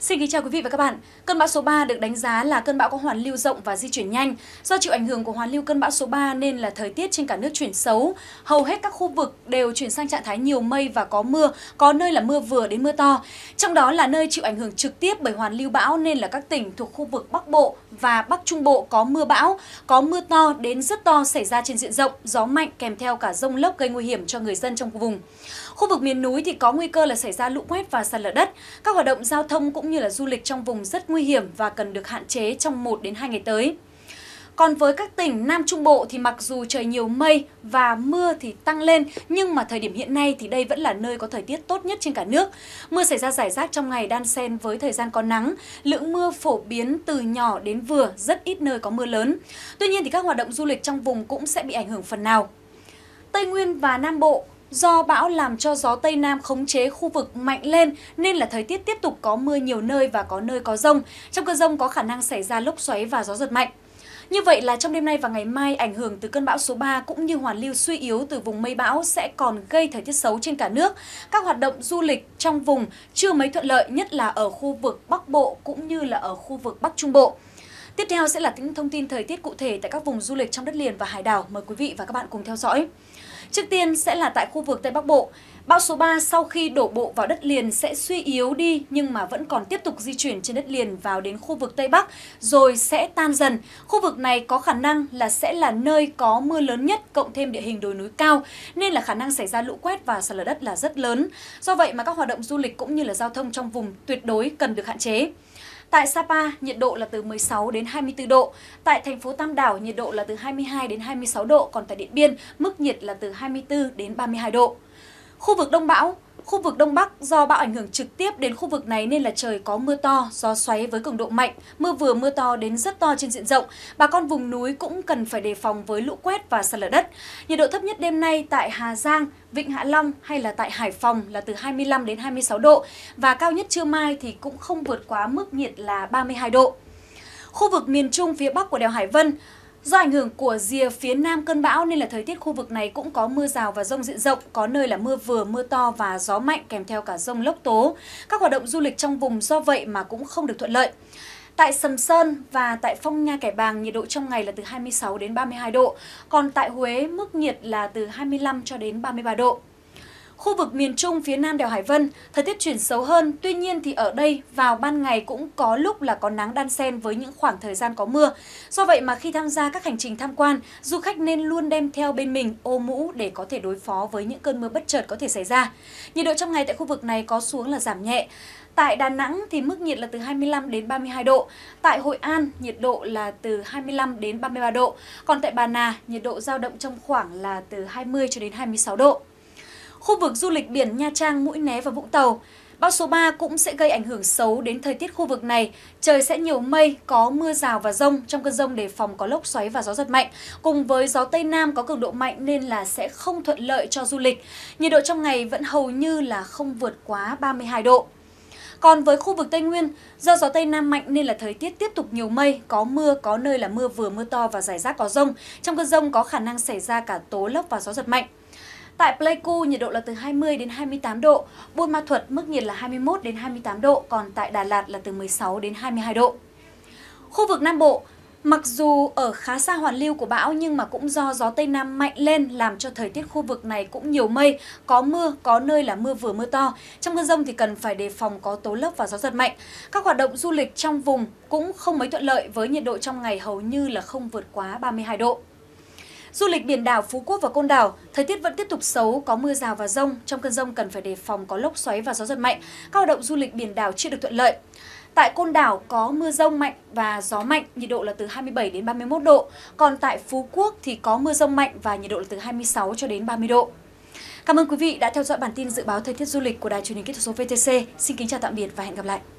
Xin kính chào quý vị và các bạn. Cơn bão số 3 được đánh giá là cơn bão có hoàn lưu rộng và di chuyển nhanh. Do chịu ảnh hưởng của hoàn lưu cơn bão số 3 nên là thời tiết trên cả nước chuyển xấu. Hầu hết các khu vực đều chuyển sang trạng thái nhiều mây và có mưa, có nơi là mưa vừa đến mưa to. Trong đó là nơi chịu ảnh hưởng trực tiếp bởi hoàn lưu bão nên là các tỉnh thuộc khu vực Bắc Bộ và Bắc Trung Bộ có mưa bão, có mưa to đến rất to xảy ra trên diện rộng, gió mạnh kèm theo cả rông lốc gây nguy hiểm cho người dân trong vùng. Khu vực miền núi thì có nguy cơ là xảy ra lũ quét và sạt lở đất. Các hoạt động giao thông cũng cũng như là du lịch trong vùng rất nguy hiểm và cần được hạn chế trong 1 đến 2 ngày tới. Còn với các tỉnh Nam Trung Bộ thì mặc dù trời nhiều mây và mưa thì tăng lên, nhưng mà thời điểm hiện nay thì đây vẫn là nơi có thời tiết tốt nhất trên cả nước. Mưa xảy ra rải rác trong ngày đan xen với thời gian có nắng, lượng mưa phổ biến từ nhỏ đến vừa, rất ít nơi có mưa lớn. Tuy nhiên thì các hoạt động du lịch trong vùng cũng sẽ bị ảnh hưởng phần nào. Tây Nguyên và Nam Bộ Do bão làm cho gió Tây Nam khống chế khu vực mạnh lên nên là thời tiết tiếp tục có mưa nhiều nơi và có nơi có rông. Trong cơn rông có khả năng xảy ra lốc xoáy và gió giật mạnh. Như vậy là trong đêm nay và ngày mai, ảnh hưởng từ cơn bão số 3 cũng như hoàn lưu suy yếu từ vùng mây bão sẽ còn gây thời tiết xấu trên cả nước. Các hoạt động du lịch trong vùng chưa mấy thuận lợi, nhất là ở khu vực Bắc Bộ cũng như là ở khu vực Bắc Trung Bộ. Tiếp theo sẽ là những thông tin thời tiết cụ thể tại các vùng du lịch trong đất liền và hải đảo. Mời quý vị và các bạn cùng theo dõi. Trước tiên sẽ là tại khu vực Tây Bắc Bộ. Bão số 3 sau khi đổ bộ vào đất liền sẽ suy yếu đi nhưng mà vẫn còn tiếp tục di chuyển trên đất liền vào đến khu vực Tây Bắc rồi sẽ tan dần. Khu vực này có khả năng là sẽ là nơi có mưa lớn nhất cộng thêm địa hình đồi núi cao nên là khả năng xảy ra lũ quét và sạt lở đất là rất lớn. Do vậy mà các hoạt động du lịch cũng như là giao thông trong vùng tuyệt đối cần được hạn chế. Tại Sapa, nhiệt độ là từ 16 đến 24 độ. Tại thành phố Tam Đảo, nhiệt độ là từ 22 đến 26 độ, còn tại Điện Biên, mức nhiệt là từ 24 đến 32 độ. Khu vực Đông Bão, Khu vực Đông Bắc do bão ảnh hưởng trực tiếp đến khu vực này nên là trời có mưa to, gió xoáy với cường độ mạnh, mưa vừa mưa to đến rất to trên diện rộng. Bà con vùng núi cũng cần phải đề phòng với lũ quét và sạt lở đất. Nhiệt độ thấp nhất đêm nay tại Hà Giang, Vịnh Hạ Long hay là tại Hải Phòng là từ 25 đến 26 độ và cao nhất trưa mai thì cũng không vượt quá mức nhiệt là 32 độ. Khu vực miền Trung phía Bắc của đèo Hải Vân, Do ảnh hưởng của rìa phía nam cơn bão nên là thời tiết khu vực này cũng có mưa rào và rông diện rộng, có nơi là mưa vừa, mưa to và gió mạnh kèm theo cả rông lốc tố. Các hoạt động du lịch trong vùng do vậy mà cũng không được thuận lợi. Tại Sầm Sơn và tại Phong Nha Kẻ Bàng, nhiệt độ trong ngày là từ 26 đến 32 độ, còn tại Huế mức nhiệt là từ 25 cho đến 33 độ. Khu vực miền Trung phía nam đèo Hải Vân, thời tiết chuyển xấu hơn, tuy nhiên thì ở đây vào ban ngày cũng có lúc là có nắng đan xen với những khoảng thời gian có mưa. Do vậy mà khi tham gia các hành trình tham quan, du khách nên luôn đem theo bên mình ô mũ để có thể đối phó với những cơn mưa bất chợt có thể xảy ra. Nhiệt độ trong ngày tại khu vực này có xuống là giảm nhẹ. Tại Đà Nẵng thì mức nhiệt là từ 25 đến 32 độ. Tại Hội An, nhiệt độ là từ 25 đến 33 độ. Còn tại Bà Nà, nhiệt độ dao động trong khoảng là từ 20 cho đến 26 độ khu vực du lịch biển Nha Trang, Mũi Né và Vũng Tàu. Bão số 3 cũng sẽ gây ảnh hưởng xấu đến thời tiết khu vực này. Trời sẽ nhiều mây, có mưa rào và rông. Trong cơn rông đề phòng có lốc xoáy và gió giật mạnh. Cùng với gió Tây Nam có cường độ mạnh nên là sẽ không thuận lợi cho du lịch. Nhiệt độ trong ngày vẫn hầu như là không vượt quá 32 độ. Còn với khu vực Tây Nguyên, do gió Tây Nam mạnh nên là thời tiết tiếp tục nhiều mây, có mưa, có nơi là mưa vừa mưa to và rải rác có rông. Trong cơn rông có khả năng xảy ra cả tố lốc và gió giật mạnh. Tại Pleiku, nhiệt độ là từ 20 đến 28 độ, Buôn Ma Thuật mức nhiệt là 21 đến 28 độ, còn tại Đà Lạt là từ 16 đến 22 độ. Khu vực Nam Bộ, Mặc dù ở khá xa hoàn lưu của bão nhưng mà cũng do gió Tây Nam mạnh lên làm cho thời tiết khu vực này cũng nhiều mây, có mưa, có nơi là mưa vừa mưa to. Trong cơn rông thì cần phải đề phòng có tố lốc và gió giật mạnh. Các hoạt động du lịch trong vùng cũng không mấy thuận lợi với nhiệt độ trong ngày hầu như là không vượt quá 32 độ. Du lịch biển đảo Phú Quốc và Côn Đảo, thời tiết vẫn tiếp tục xấu, có mưa rào và rông. Trong cơn rông cần phải đề phòng có lốc xoáy và gió giật mạnh. Các hoạt động du lịch biển đảo chưa được thuận lợi. Tại Côn Đảo có mưa rông mạnh và gió mạnh, nhiệt độ là từ 27 đến 31 độ. Còn tại Phú Quốc thì có mưa rông mạnh và nhiệt độ là từ 26 cho đến 30 độ. Cảm ơn quý vị đã theo dõi bản tin dự báo thời tiết du lịch của Đài truyền hình kỹ thuật số VTC. Xin kính chào tạm biệt và hẹn gặp lại.